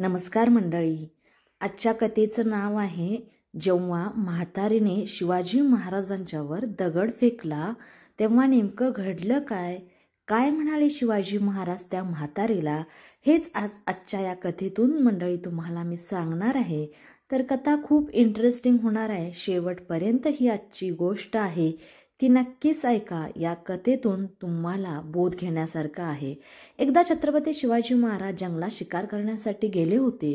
नमस्कार मंडळी आजच्या कथेचं नाव आहे जेव्हा म्हातारीने शिवाजी महाराजांच्यावर दगड फेकला तेव्हा नेमकं घडलं काय काय म्हणाले शिवाजी महाराज त्या म्हातारीला हेच आज आजच्या या कथेतून मंडळी तुम्हाला मी सांगणार आहे तर कथा खूप इंटरेस्टिंग होणार आहे शेवटपर्यंत ही आजची गोष्ट आहे ती नक्कीच ऐका या कथेतून तुम्हाला बोध घेण्यासारखा आहे एकदा छत्रपती शिवाजी महाराज जंगला शिकार करण्यासाठी गेले होते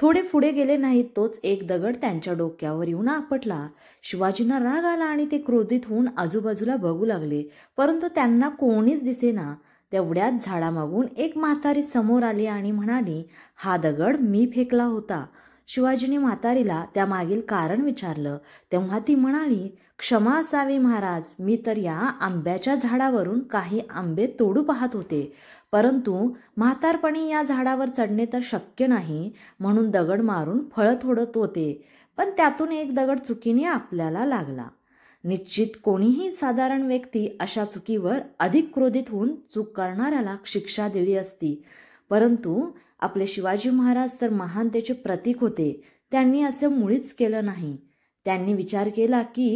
थोडे पुढे गेले नाही तोच एक दगड त्यांच्या डोक्यावर येऊन आपटला शिवाजींना राग आला आणि ते क्रोधित होऊन आजूबाजूला बघू लागले परंतु त्यांना कोणीच दिसेना तेवढ्यात झाडामागून एक म्हातारी समोर आली आणि म्हणाली हा दगड मी फेकला होता शिवाजीने म्हातारीला त्यामागील कारण विचारलं तेव्हा ती म्हणाली क्षमा असावी महाराज मी तर या आंब्याच्या झाडावरून काही आंबे तोडू पाहत होते परंतु म्हातारपणी या झाडावर चढणे तर शक्य नाही म्हणून दगड मारून फळ थोडत होते पण त्यातून एक दगड चुकीने आपल्याला लागला निश्चित कोणीही साधारण व्यक्ती अशा चुकीवर अधिक क्रोधित होऊन चूक करणाऱ्याला शिक्षा दिली असती परंतु आपले शिवाजी महाराज तर महानतेचे प्रतीक होते त्यांनी असे मुळीच केलं नाही त्यांनी विचार केला की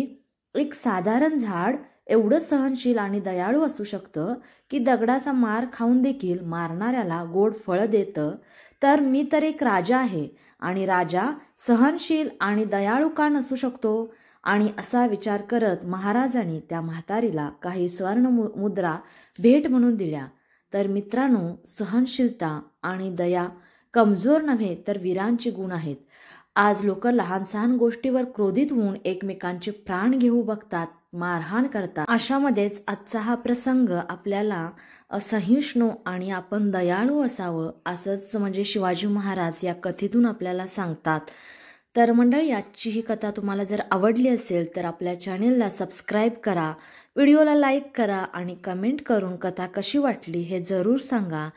एक साधारण झाड एवढं सहनशील आणि दयाळू असू शकतं की दगडाचा मार खाऊन देखील मारणाऱ्याला गोड फळं देतं तर मी तर एक राजा आहे आणि राजा सहनशील आणि दयाळू का नसू शकतो आणि असा विचार करत महाराजांनी त्या म्हातारीला काही स्वर्ण मुद्रा भेट म्हणून दिल्या तर मित्रांनो सहनशीलता आणि दया कमजोर नव्हे तर वीरांचे गुण आहेत आज लोक लहान सहान गोष्टीवर क्रोधित होऊन एकमेकांचे प्राण घेऊ बघतात मारहाण करतात अशामध्येच आजचा हा प्रसंग आपल्याला असहिष्णू आणि आपण दयाळू असावं असंच म्हणजे शिवाजी महाराज या कथेतून आपल्याला सांगतात तर मंडळी आजची ही कथा तुम्हाला जर आवडली असेल तर आपल्या चॅनेलला सबस्क्राईब करा व्हिडिओला लाईक करा आणि कमेंट करून कथा कशी वाटली हे जरूर सांगा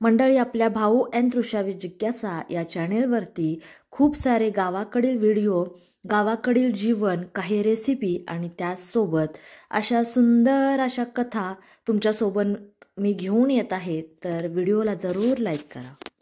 मंडळी आपल्या भाऊ अँड तृषावी जिज्ञासा या चॅनेलवरती खूप सारे गावाकडील व्हिडिओ गावाकडील जीवन काही रेसिपी आणि त्याचसोबत अशा सुंदर अशा कथा तुमच्यासोबत मी घेऊन येत आहे तर व्हिडिओला जरूर लाईक करा